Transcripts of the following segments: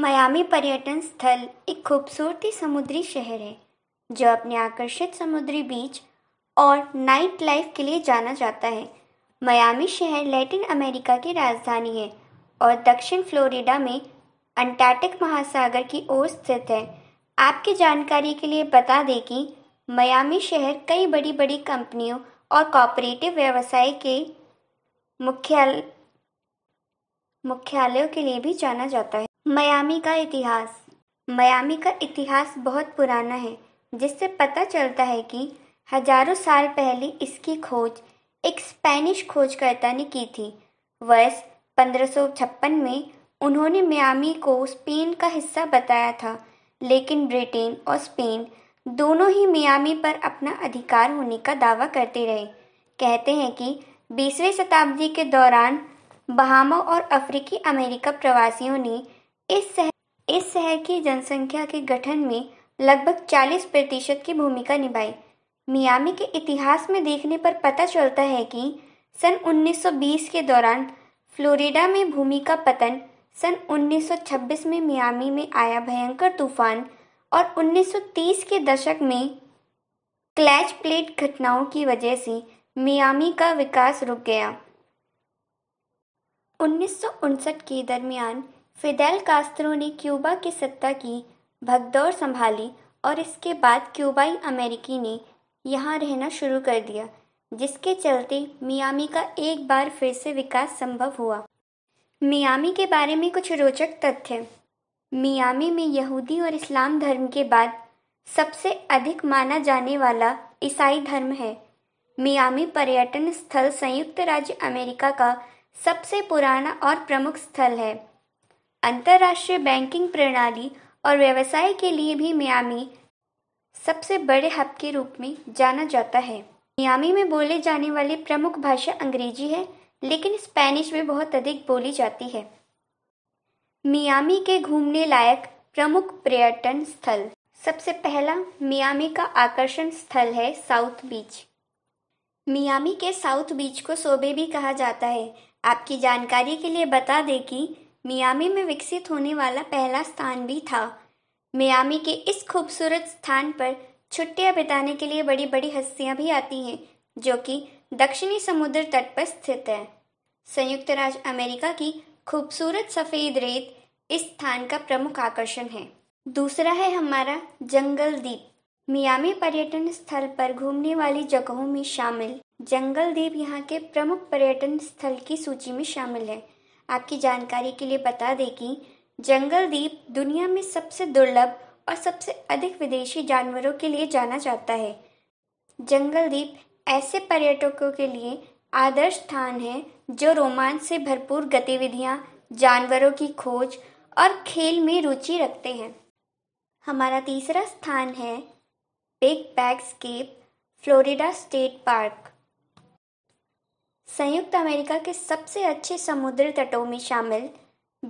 Miami पर्यटन स्थल एक खूबसूरती समुद्री शहर है जो अपने आकर्षित समुद्री बीच और नाइट लाइफ के लिए जाना जाता है मयामी शहर लैटिन अमेरिका की राजधानी है और दक्षिण फ्लोरिडा में अंटार्कटिक महासागर की ओर स्थित है आपकी जानकारी के लिए बता दें कि मयामी शहर कई बड़ी बड़ी कंपनियों और कॉपरेटिव व्यवसाय के मुख्यालय मुख्यालयों के लिए भी जाना जाता है मयामी का इतिहास मयामी का इतिहास बहुत पुराना है जिससे पता चलता है कि हजारों साल पहले इसकी खोज एक स्पेनिश खोजकर्ता ने की थी वर्ष पंद्रह में उन्होंने मयामी को स्पेन का हिस्सा बताया था लेकिन ब्रिटेन और स्पेन दोनों ही मयामी पर अपना अधिकार होने का दावा करते रहे कहते हैं कि बीसवीं शताब्दी के दौरान बहामा और अफ्रीकी अमेरिका प्रवासियों ने इस शहर इस शहर की जनसंख्या के गठन में लगभग 40 प्रतिशत की भूमिका निभाई मियामी के इतिहास में देखने पर पता चलता है कि सन 1920 के दौरान फ्लोरिडा में भूमि का पतन सन 1926 में मियामी में आया भयंकर तूफान और 1930 के दशक में क्लैच प्लेट घटनाओं की वजह से मियामी का विकास रुक गया उन्नीस के दरमियान फिदेल कास्त्रो ने क्यूबा की सत्ता की भगदौड़ संभाली और इसके बाद क्यूबाई अमेरिकी ने यहाँ रहना शुरू कर दिया जिसके चलते मियामी का एक बार फिर से विकास संभव हुआ मियामी के बारे में कुछ रोचक तथ्य मियामी में यहूदी और इस्लाम धर्म के बाद सबसे अधिक माना जाने वाला ईसाई धर्म है मियामी पर्यटन स्थल संयुक्त राज्य अमेरिका का सबसे पुराना और प्रमुख स्थल है अंतरराष्ट्रीय बैंकिंग प्रणाली और व्यवसाय के लिए भी मियामी सबसे बड़े हब के रूप में जाना जाता है मियामी में बोले जाने वाली प्रमुख भाषा अंग्रेजी है लेकिन स्पेनिश भी बहुत अधिक बोली जाती है मियामी के घूमने लायक प्रमुख पर्यटन स्थल सबसे पहला मियामी का आकर्षण स्थल है साउथ बीच मियामी के साउथ बीच को सोबे भी कहा जाता है आपकी जानकारी के लिए बता दें कि मियामी में विकसित होने वाला पहला स्थान भी था मियामी के इस खूबसूरत स्थान पर छुट्टियां बिताने के लिए बड़ी बड़ी हस्तियां भी आती हैं जो कि दक्षिणी समुद्र तट पर स्थित है संयुक्त राज्य अमेरिका की खूबसूरत सफेद रेत इस स्थान का प्रमुख आकर्षण है दूसरा है हमारा जंगल द्वीप मियामी पर्यटन स्थल पर घूमने वाली जगहों में शामिल जंगल द्वीप यहाँ के प्रमुख पर्यटन स्थल की सूची में शामिल है आपकी जानकारी के लिए बता दें कि जंगल दीप दुनिया में सबसे दुर्लभ और सबसे अधिक विदेशी जानवरों के लिए जाना जाता है जंगल द्वीप ऐसे पर्यटकों के लिए आदर्श स्थान है जो रोमांच से भरपूर गतिविधियां, जानवरों की खोज और खेल में रुचि रखते हैं हमारा तीसरा स्थान है Bill Baggs Cape Florida State Park संयुक्त अमेरिका के सबसे अच्छे समुद्र तटों में शामिल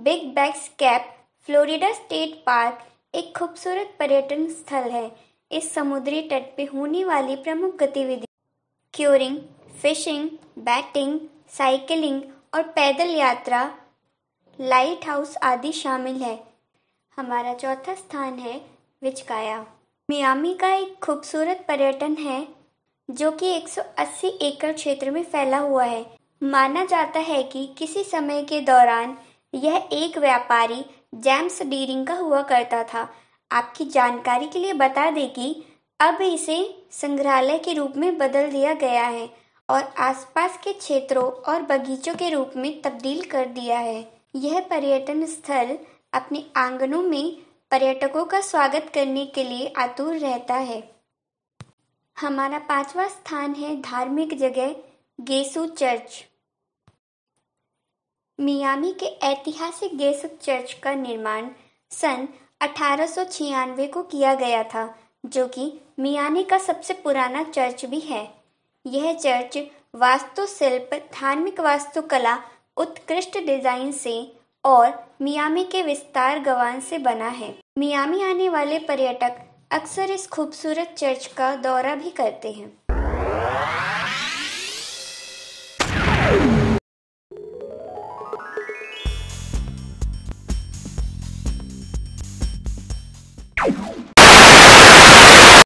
Bill Baggs Cape Florida State Park एक खूबसूरत पर्यटन स्थल है इस समुद्री तट पे होने वाली प्रमुख गतिविधि क्यूरिंग फिशिंग बैटिंग साइकिलिंग और पैदल यात्रा लाइट हाउस आदि शामिल है हमारा चौथा स्थान है विचकाया मियामी का एक खूबसूरत पर्यटन है जो कि 180 एकड़ क्षेत्र में फैला हुआ है माना जाता है कि किसी समय के दौरान यह एक व्यापारी जेम्स डीरिंग का हुआ करता था आपकी जानकारी के लिए बता दें कि अब इसे संग्रहालय के रूप में बदल दिया गया है और आसपास के क्षेत्रों और बगीचों के रूप में तब्दील कर दिया है यह पर्यटन स्थल अपने आंगनों में पर्यटकों का स्वागत करने के लिए आतुर रहता है हमारा पांचवा स्थान है धार्मिक जगह गेसु चर्च मियामी के ऐतिहासिक गेसु चर्च का निर्माण सन अठारह को किया गया था जो कि मियामी का सबसे पुराना चर्च भी है यह चर्च वास्तुशिल्प धार्मिक वास्तुकला उत्कृष्ट डिजाइन से और मियामी के विस्तार गवान से बना है मियामी आने वाले पर्यटक अक्सर इस खूबसूरत चर्च का दौरा भी करते हैं